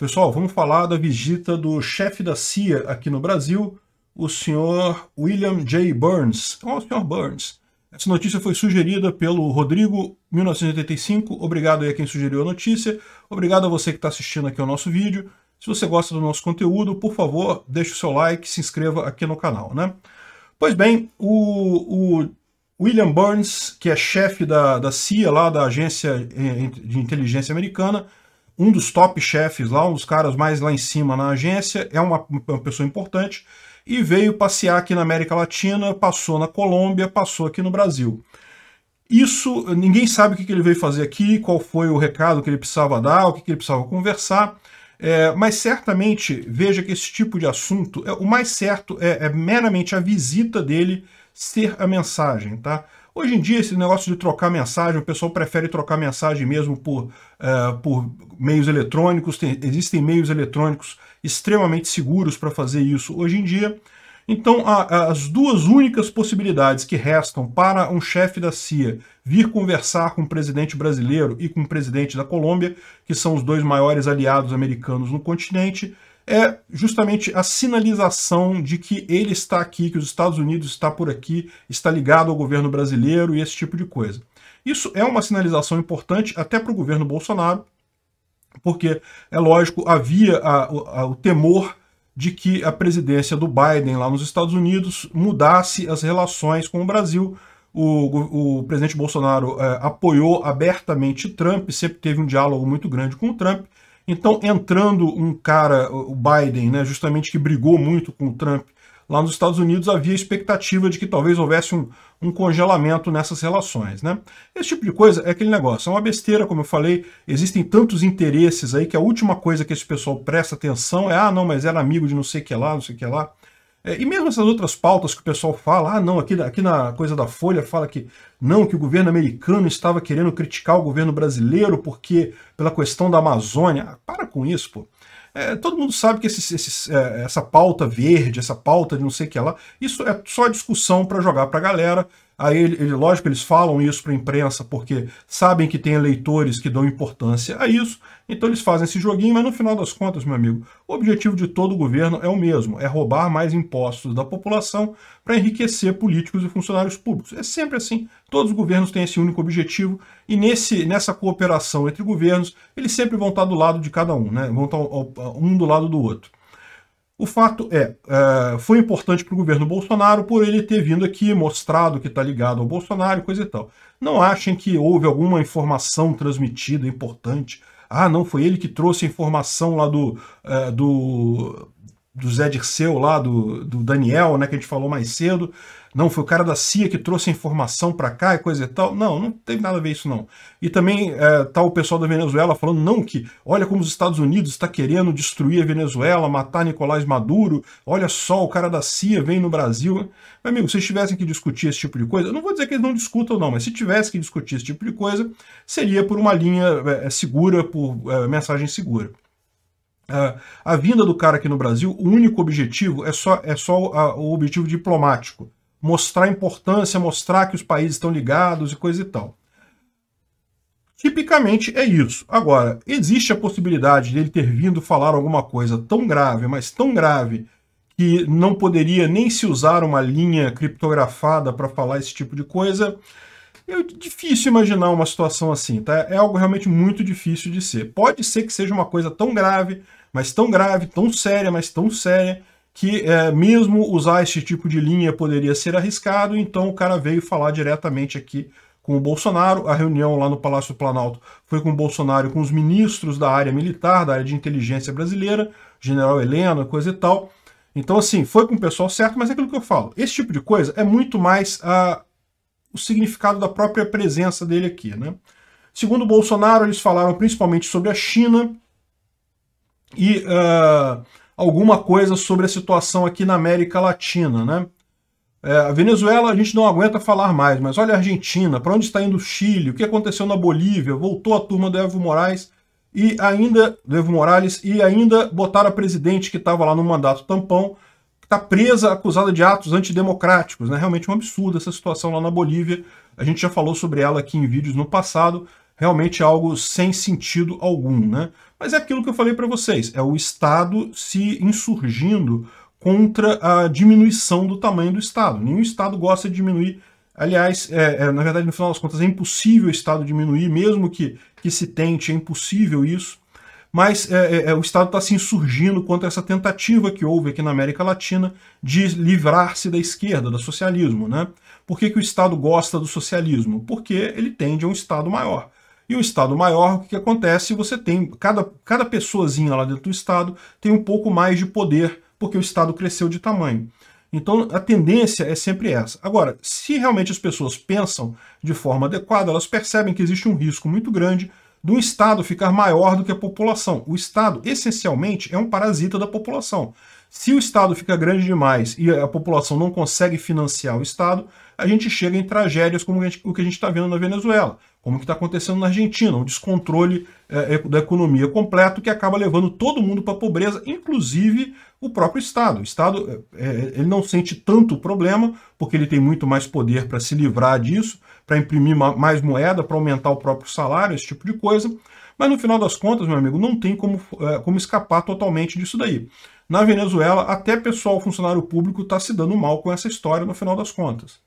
Pessoal, vamos falar da visita do chefe da CIA aqui no Brasil, o senhor William J. Burns. oh, o senhor Burns. Essa notícia foi sugerida pelo Rodrigo, 1985. Obrigado aí a quem sugeriu a notícia. Obrigado a você que está assistindo aqui ao nosso vídeo. Se você gosta do nosso conteúdo, por favor, deixe o seu like, se inscreva aqui no canal, né? Pois bem, o, o William Burns, que é chefe da, da CIA, lá da Agência eh, de Inteligência Americana, um dos top chefes lá, um dos caras mais lá em cima na agência, é uma, uma pessoa importante, e veio passear aqui na América Latina, passou na Colômbia, passou aqui no Brasil. Isso, ninguém sabe o que ele veio fazer aqui, qual foi o recado que ele precisava dar, o que ele precisava conversar, é, mas certamente, veja que esse tipo de assunto, é, o mais certo é, é meramente a visita dele ser a mensagem, tá? Hoje em dia, esse negócio de trocar mensagem, o pessoal prefere trocar mensagem mesmo por, uh, por meios eletrônicos. Tem, existem meios eletrônicos extremamente seguros para fazer isso hoje em dia. Então, a, as duas únicas possibilidades que restam para um chefe da CIA vir conversar com o presidente brasileiro e com o presidente da Colômbia, que são os dois maiores aliados americanos no continente, é justamente a sinalização de que ele está aqui, que os Estados Unidos está por aqui, está ligado ao governo brasileiro e esse tipo de coisa. Isso é uma sinalização importante até para o governo Bolsonaro, porque, é lógico, havia a, a, o temor de que a presidência do Biden lá nos Estados Unidos mudasse as relações com o Brasil. O, o presidente Bolsonaro é, apoiou abertamente Trump, sempre teve um diálogo muito grande com o Trump, então, entrando um cara, o Biden, né, justamente que brigou muito com o Trump lá nos Estados Unidos, havia expectativa de que talvez houvesse um, um congelamento nessas relações. Né? Esse tipo de coisa é aquele negócio, é uma besteira, como eu falei, existem tantos interesses aí que a última coisa que esse pessoal presta atenção é ah, não, mas era amigo de não sei o que lá, não sei o que lá. É, e mesmo essas outras pautas que o pessoal fala, ah, não, aqui, aqui na coisa da Folha fala que não, que o governo americano estava querendo criticar o governo brasileiro porque pela questão da Amazônia. Ah, para com isso, pô. É, todo mundo sabe que é, essa pauta verde, essa pauta de não sei o que lá, isso é só discussão para jogar para a galera Aí, ele, lógico, eles falam isso para a imprensa porque sabem que tem eleitores que dão importância a isso, então eles fazem esse joguinho, mas no final das contas, meu amigo, o objetivo de todo governo é o mesmo, é roubar mais impostos da população para enriquecer políticos e funcionários públicos. É sempre assim, todos os governos têm esse único objetivo e nesse, nessa cooperação entre governos, eles sempre vão estar do lado de cada um, né? vão estar um do lado do outro. O fato é, é foi importante para o governo Bolsonaro por ele ter vindo aqui, mostrado que está ligado ao Bolsonaro, coisa e tal. Não achem que houve alguma informação transmitida importante. Ah, não, foi ele que trouxe a informação lá do, é, do, do Zé Dirceu lá, do, do Daniel, né, que a gente falou mais cedo. Não, foi o cara da CIA que trouxe a informação para cá e coisa e tal. Não, não teve nada a ver isso não. E também é, tá o pessoal da Venezuela falando não que, olha como os Estados Unidos está querendo destruir a Venezuela, matar Nicolás Maduro, olha só, o cara da CIA vem no Brasil. Meu amigo, se eles tivessem que discutir esse tipo de coisa, eu não vou dizer que eles não discutam não, mas se tivesse que discutir esse tipo de coisa, seria por uma linha é, segura, por é, mensagem segura. É, a vinda do cara aqui no Brasil, o único objetivo é só, é só o objetivo diplomático. Mostrar importância, mostrar que os países estão ligados e coisa e tal. Tipicamente é isso. Agora, existe a possibilidade dele ter vindo falar alguma coisa tão grave, mas tão grave, que não poderia nem se usar uma linha criptografada para falar esse tipo de coisa. É difícil imaginar uma situação assim, tá? É algo realmente muito difícil de ser. Pode ser que seja uma coisa tão grave mas tão grave, tão séria, mas tão séria, que é, mesmo usar esse tipo de linha poderia ser arriscado, então o cara veio falar diretamente aqui com o Bolsonaro. A reunião lá no Palácio do Planalto foi com o Bolsonaro e com os ministros da área militar, da área de inteligência brasileira, general Helena, coisa e tal. Então, assim, foi com o pessoal certo, mas é aquilo que eu falo. Esse tipo de coisa é muito mais ah, o significado da própria presença dele aqui, né? Segundo Bolsonaro, eles falaram principalmente sobre a China, e uh, alguma coisa sobre a situação aqui na América Latina, né? É, a Venezuela a gente não aguenta falar mais, mas olha a Argentina, para onde está indo o Chile, o que aconteceu na Bolívia, voltou a turma do Evo Morales e ainda do Evo Morales e ainda botaram a presidente que estava lá no mandato tampão, que está presa, acusada de atos antidemocráticos, né? Realmente um absurdo essa situação lá na Bolívia. A gente já falou sobre ela aqui em vídeos no passado, realmente algo sem sentido algum, uhum. né? Mas é aquilo que eu falei para vocês, é o Estado se insurgindo contra a diminuição do tamanho do Estado. Nenhum Estado gosta de diminuir. Aliás, é, é, na verdade, no final das contas, é impossível o Estado diminuir, mesmo que, que se tente, é impossível isso. Mas é, é, é o Estado está se insurgindo contra essa tentativa que houve aqui na América Latina de livrar-se da esquerda, do socialismo. Né? Por que, que o Estado gosta do socialismo? Porque ele tende a um Estado maior. E o Estado maior, o que, que acontece? Você tem, cada, cada pessoazinha lá dentro do Estado tem um pouco mais de poder, porque o Estado cresceu de tamanho. Então a tendência é sempre essa. Agora, se realmente as pessoas pensam de forma adequada, elas percebem que existe um risco muito grande do Estado ficar maior do que a população. O Estado, essencialmente, é um parasita da população. Se o Estado fica grande demais e a população não consegue financiar o Estado, a gente chega em tragédias como o que a gente está vendo na Venezuela como que está acontecendo na Argentina, um descontrole é, é, da economia completo que acaba levando todo mundo para a pobreza, inclusive o próprio Estado. O Estado é, é ele não sente tanto o problema, porque ele tem muito mais poder para se livrar disso, para imprimir mais moeda, para aumentar o próprio salário, esse tipo de coisa. Mas no final das contas, meu amigo, não tem como, é, como escapar totalmente disso daí. Na Venezuela, até pessoal funcionário público está se dando mal com essa história no final das contas.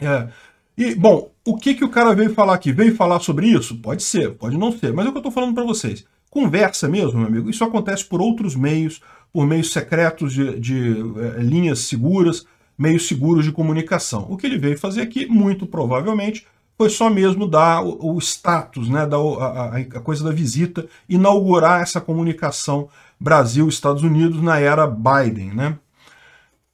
É, e, bom, o que, que o cara veio falar aqui? Veio falar sobre isso? Pode ser, pode não ser, mas é o que eu estou falando para vocês. Conversa mesmo, meu amigo, isso acontece por outros meios, por meios secretos de, de eh, linhas seguras, meios seguros de comunicação. O que ele veio fazer aqui, muito provavelmente, foi só mesmo dar o, o status, né, dar a, a, coisa da visita, inaugurar essa comunicação Brasil-Estados Unidos na era Biden, né?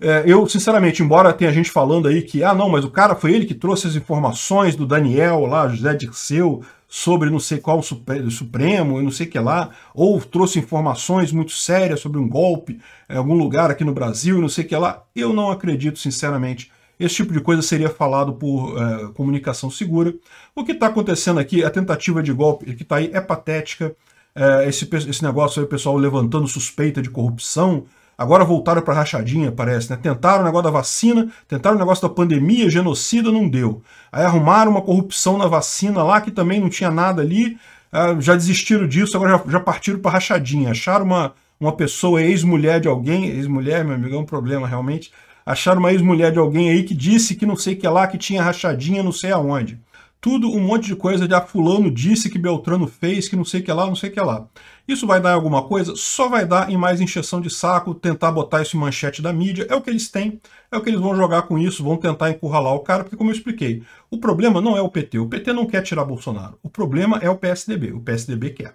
É, eu, sinceramente, embora tenha gente falando aí que, ah, não, mas o cara foi ele que trouxe as informações do Daniel lá, José Dirceu, sobre não sei qual Supremo e não sei que lá, ou trouxe informações muito sérias sobre um golpe em algum lugar aqui no Brasil e não sei que lá. Eu não acredito, sinceramente. Esse tipo de coisa seria falado por é, comunicação segura. O que está acontecendo aqui, a tentativa de golpe que está aí é patética. É, esse, esse negócio aí, o pessoal levantando suspeita de corrupção, Agora voltaram para rachadinha, parece, né? Tentaram o negócio da vacina, tentaram o negócio da pandemia, genocida, não deu. Aí arrumaram uma corrupção na vacina lá, que também não tinha nada ali. Ah, já desistiram disso, agora já, partiram para rachadinha. Acharam uma, uma pessoa, ex-mulher de alguém, ex-mulher, meu amigo, é um problema realmente. Acharam uma ex-mulher de alguém aí que disse que não sei que lá, que tinha rachadinha, não sei aonde tudo um monte de coisa de a ah, fulano disse que Beltrano fez, que não sei o que lá, não sei o que lá. Isso vai dar em alguma coisa? Só vai dar em mais encheção de saco, tentar botar isso em manchete da mídia. É o que eles têm, é o que eles vão jogar com isso, vão tentar encurralar o cara, porque como eu expliquei, o problema não é o PT, o PT não quer tirar Bolsonaro, o problema é o PSDB, o PSDB quer.